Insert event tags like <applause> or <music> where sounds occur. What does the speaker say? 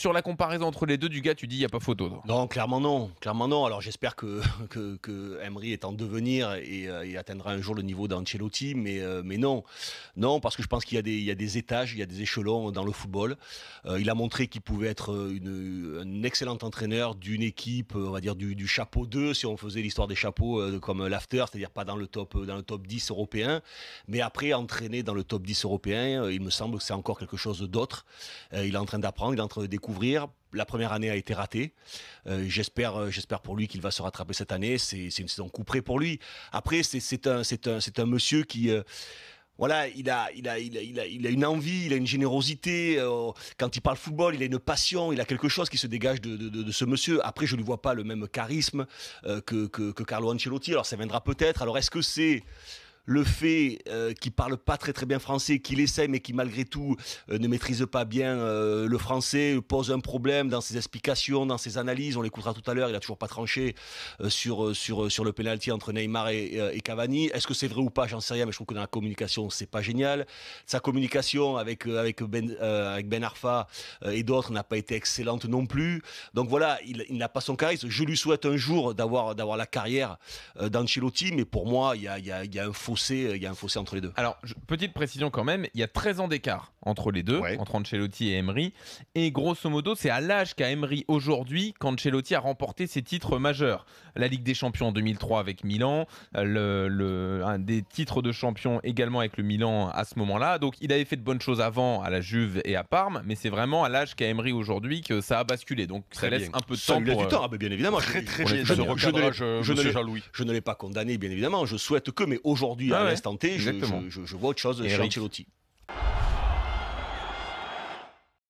sur la comparaison entre les deux du gars, tu dis il n'y a pas photo. Non, clairement non. Clairement non. Alors j'espère que, <laughs> que, Emery est en devenir et, euh, il atteindra un jour le niveau d'Ancelotti, mais, euh, mais non. Non, parce que je pense qu'il y, a des, des étages, il y a des échelons dans le football. Euh, il a montré qu'il pouvait être une, un excellent entraîneur d'une équipe, on va dire du, chapeau 2, si on faisait l'histoire des chapeaux comme l'after, c'est-à-dire pas dans le, top, dans le top 10 européen. Mais après, entraîner dans le top 10 européen, il me semble que c'est encore quelque chose d'autre. il est en train d'apprendre, il est en train de découvrir ouvrir, La première année a été ratée. Euh, j'espère, euh, j'espère pour lui qu'il va se rattraper cette année. C'est, une saison coupée pour lui. Après, c'est, un, c'est un, monsieur qui. Euh, voilà, il a, il, a, il, a, une envie, il a une générosité. quand il parle football, il a une passion, il a quelque chose qui se dégage de, ce monsieur. Après, je ne vois pas le même charisme que, que, que Carlo Ancelotti. Alors, ça viendra peut-être. Alors, est-ce que c'est le fait euh, qu'il parle pas très très bien français, qu'il essaye mais qui malgré tout euh, ne maîtrise pas bien euh, le français, pose un problème dans ses explications, dans ses analyses. On l'écoutera tout à l'heure, il a toujours pas tranché sur, sur, sur le penalty entre Neymar et, Cavani. Est-ce que c'est vrai ou pas J'en sais rien, mais je trouve que dans la communication, c'est pas génial. Sa communication avec, avec, ben, avec Ben Arfa et d'autres n'a pas été excellente non plus. Donc voilà, il, n'a pas son charisme. Je lui souhaite un jour d'avoir la carrière d'Ancelotti, mais pour moi, il y a, un euh, il y a un fossé entre les deux. Alors, petite précision quand même, il y a 13 ans d'écart entre les deux, entre Ancelotti et Emery. Et grosso modo, c'est à l'âge qu'a Emery aujourd'hui qu'Ancelotti a remporté ses titres majeurs. La Ligue des Champions en 2003 avec Milan, euh, un des titres de champion également avec le Milan à ce moment-là. Donc, il avait fait de bonnes choses avant à la Juve et à Parme, mais c'est vraiment à l'âge qu'a Emery aujourd'hui que ça a basculé. Donc, ça laisse un peu de temps. Pour, du temps, bien évidemment. je ne l'ai pas condamné, bien évidemment. Je souhaite que, mais aujourd'hui, ah à l'instant T, je, je, vois autre chose de chez Ancelotti.